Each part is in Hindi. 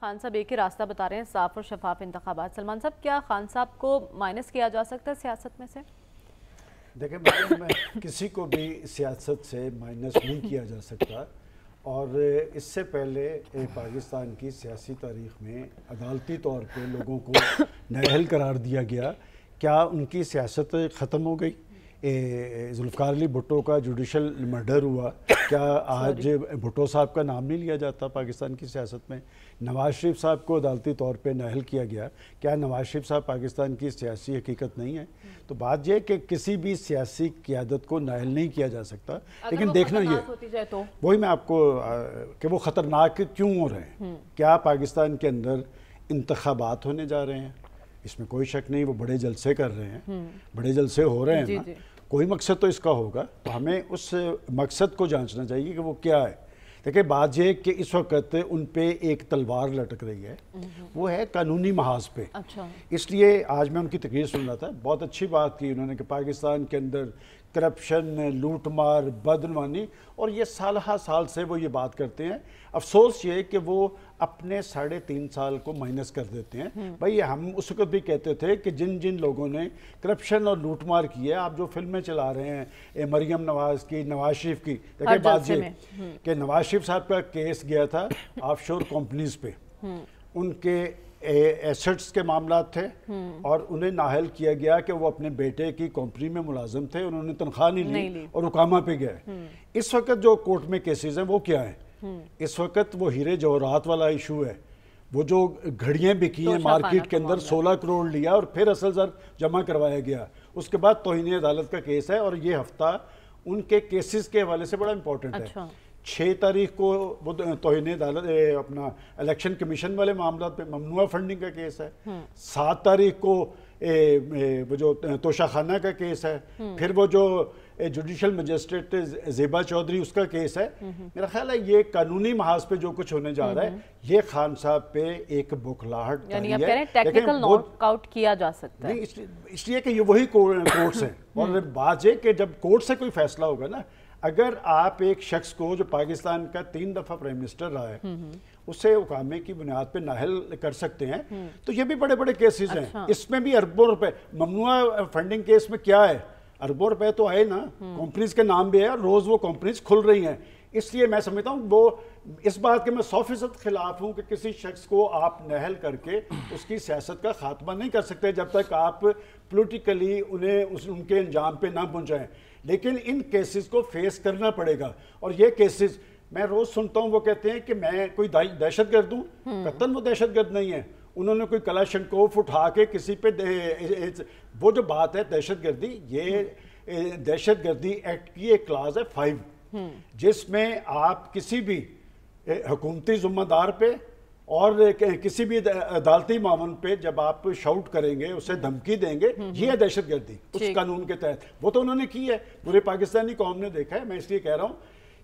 खान साहब एक ही रास्ता बता रहे हैं साफ और शफाफ इंतबात सलमान साहब क्या खान साहब को माइनस किया जा सकता है सियासत में से देखिए मैं किसी को भी सियासत से माइनस नहीं किया जा सकता और इससे पहले पाकिस्तान की सियासी तारीख में अदालती तौर पे लोगों को नहल करार दिया गया क्या उनकी सियासत ख़त्म हो गई जुल्फ़ार अली भुट्टो का जुडिशल मर्डर हुआ क्या आज भुट्टो साहब का नाम नहीं लिया जाता पाकिस्तान की सियासत में नवाज शरीफ साहब को अदालती तौर पे नहल किया गया क्या नवाज शरीफ साहब पाकिस्तान की सियासी हकीकत नहीं है तो बात यह कि किसी भी सियासी क्यादत को नाहल नहीं किया जा सकता लेकिन देखना ये तो। वही मैं आपको कि वो ख़तरनाक क्यों हो रहे हैं हम्म। क्या पाकिस्तान के अंदर इंतबात होने जा रहे हैं इसमें कोई शक नहीं वो बड़े जलसे कर रहे हैं हम्म। बड़े जलसे हो रहे हैं ना कोई मकसद तो इसका होगा तो हमें उस मकसद को जांचना चाहिए कि वो क्या है देखिए बात यह कि इस वक्त उन पर एक तलवार लटक रही है वो है कानूनी महाज पे अच्छा। इसलिए आज मैं उनकी तकरीर सुन रहा था बहुत अच्छी बात की उन्होंने कि पाकिस्तान के अंदर करप्शन लूटमार बदनवानी और ये साल हा साल से वो ये बात करते हैं अफसोस ये कि वो अपने साढ़े तीन साल को माइनस कर देते हैं हम्म। भाई हम उस वक्त भी कहते थे कि जिन जिन लोगों ने करप्शन और लूटमार किया आप जो फिल्में चला रहे हैं ए मरियम नवाज की नवाज शरीफ की देखिए बात ये हम्म। कि नवाज शरीफ साहब का केस गया था शोर कंपनीज पे हम्म। उनके एसेट्स के मामला थे हम्म। और उन्हें नाहल किया गया कि वो अपने बेटे की कंपनी में मुलाजम थे उन्होंने तनख्वाह नहीं, नहीं ली और रुकामा पे गए हम्म। इस वक्त जो कोर्ट में केसेस हैं वो क्या हैं हम्म। इस वक्त वो हीरे जवाहरात वाला इशू है वो जो घड़ियाँ बिकी हैं मार्केट के अंदर 16 करोड़ लिया और फिर असल जर जमा करवाया गया उसके बाद तोहनी अदालत का केस है और ये हफ्ता उनके केसेस के हवाले से बड़ा इंपॉर्टेंट अच्छा। है छः तारीख को वो तोहन तो अदालत अपना इलेक्शन कमीशन वाले मामला पे ममनुआ फंडिंग का केस है हम्म। सात तारीख को ए, ए, वो जो तोशाखाना का केस है हम्म। फिर वो जो जुडिशल मजिस्ट्रेट जेबा चौधरी उसका केस है हम्म, मेरा ख्याल है ये कानूनी महाज पे जो कुछ होने जा रहा है ये खान साहब पे एक बुखलाहट यानी टेक्निकल नॉकआउट किया जा सकता है इसलिए कि ये वही कोर्ट्स हैं और बात ये कि जब कोर्ट से कोई फैसला होगा ना अगर आप एक शख्स को जो पाकिस्तान का तीन दफ़ा प्राइम मिनिस्टर रहा है हम्म, हम्म। उसे उकामे की बुनियाद पे नाहल कर सकते हैं हम्म। तो ये भी बड़े बड़े केसेस अच्छा। हैं इसमें भी अरबों रुपए ममनुआ फंडिंग केस में क्या है अरबों रुपए तो आए ना कंपनीज के नाम भी है रोज़ वो कंपनीज खुल रही हैं इसलिए मैं समझता हूँ वो इस बात के मैं सौ फीसद खिलाफ हूँ कि किसी शख्स को आप नहल करके उसकी सियासत का खात्मा नहीं कर सकते जब तक आप पोलिटिकली उन्हें उस उनके अंजाम पे ना पहुँचाएँ लेकिन इन केसेस को फेस करना पड़ेगा और ये केसेस मैं रोज़ सुनता हूँ वो कहते हैं कि मैं कोई दहशत गर्द हूँ हम्म। कतन वो दहशत गर्द नहीं है उन्होंने कोई कलाशनकोफ उठा के किसी पे वो जो बात है दहशत गर्दी ये दहशत गर्दी एक्ट की एक क्लाज है फाइव जिसमें आप किसी भी हुकूमती जुम्मेदार पे और किसी भी अदालती मामन पे जब आप शाउट करेंगे उसे धमकी देंगे हम्म, हम्म। ये है दहशत गर्दी उस कानून के तहत वो तो उन्होंने की है पूरे पाकिस्तानी कौम ने देखा है मैं इसलिए कह रहा हूँ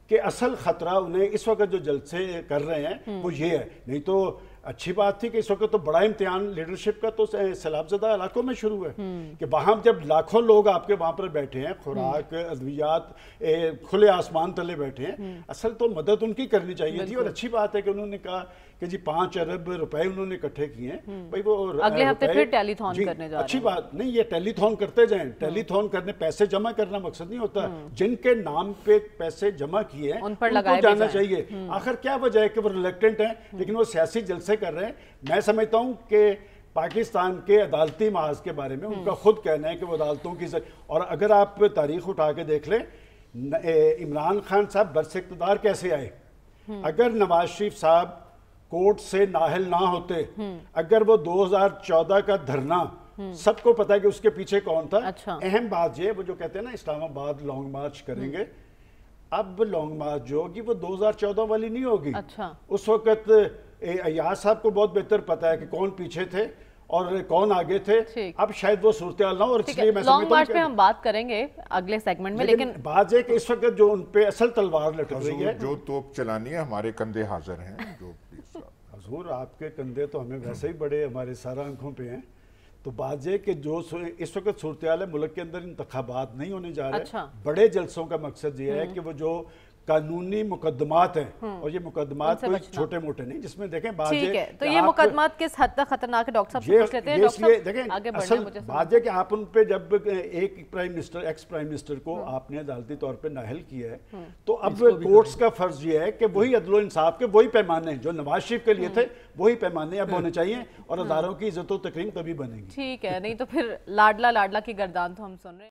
कि असल खतरा उन्हें इस वक्त जो जलसे कर रहे हैं हम्म। वो ये है नहीं तो अच्छी बात थी कि इस वक्त तो बड़ा इम्तहान लीडरशिप का तो सैलाबजदा इलाकों में शुरू है हम्म। कि वहाँ जब लाखों लोग आपके वहाँ पर बैठे हैं खुराक हम्म। अद्वियात खुले आसमान तले बैठे हैं हम्म। असल तो मदद उनकी करनी चाहिए थी और अच्छी बात है कि उन्होंने कहा कि जी पाँच अरब रुपए उन्होंने इकट्ठे किए हैं भाई वो अगले हफ्ते फिर टेलीथॉन करने जा अच्छी बात नहीं ये टेलीथॉन करते जाए टेलीथॉन करने पैसे जमा करना मकसद नहीं होता जिनके नाम पे पैसे जमा किए हैं उन पर लगाया जाना चाहिए आखिर क्या वजह है कि वो रिलेक्टेंट है लेकिन वो सियासी जलसे से कर रहे हैं मैं समझता हूं कि पाकिस्तान के अदालती महाज के बारे में उनका हम्म। खुद कहना है कि वो अदालतों की सर... और अगर आप तारीख उठा के देख लें इमरान खान साहब बरस इकतदार कैसे आए हम्म। अगर नवाज शरीफ साहब कोर्ट से नाहल ना होते हम्म। अगर वो 2014 का धरना सबको पता है कि उसके पीछे कौन था अच्छा। अहम अच्छा। बात ये वो जो कहते हैं ना इस्लामाबाद लॉन्ग मार्च करेंगे अब लॉन्ग मार्च जो होगी वो 2014 वाली नहीं होगी अच्छा। उस वक्त अयाज साहब को बहुत बेहतर पता है कि कौन पीछे थे और कौन आगे थे अब शायद वो सूरत ना और इसलिए मैं लॉन्ग मार्च पे हम बात करेंगे अगले सेगमेंट में लेकिन, लेकिन बात एक इस वक्त जो उन पे असल तलवार लटक रही है जो तोप चलानी है हमारे कंधे हाजिर हैं जो हजूर आपके कंधे तो हमें वैसे ही बड़े हमारे सारा आंखों पे हैं तो बात यह कि जो इस वक्त सूरत है मुल्क के अंदर इंतबात नहीं होने जा रहे अच्छा। बड़े जलसों का मकसद ये है हम्म। कि वो जो कानूनी मुकदमात हैं हम्म। और ये मुकदमात कोई छोटे मोटे नहीं जिसमें देखें बाजे तो ये मुकदमात किस हद तक खतरनाक है डॉक्टर साहब पूछ लेते हैं इसलिए देखें असल बाजे के आप उन पे जब एक prime minister ex prime minister को हम्म। आपने अदालती तौर पे नाहल किया है हम्म। तो अब कोर्ट्स का फर्ज ये है कि वही अदलो इंसाफ के वही पैमाने जो नवाज शरीफ के लिए थे वही पैमाने अब होने चाहिए और अदारों की इज्जत तकरीम तभी बनेगी ठीक है नहीं तो फिर लाडला लाडला की गर्दान तो हम सुन रहे हैं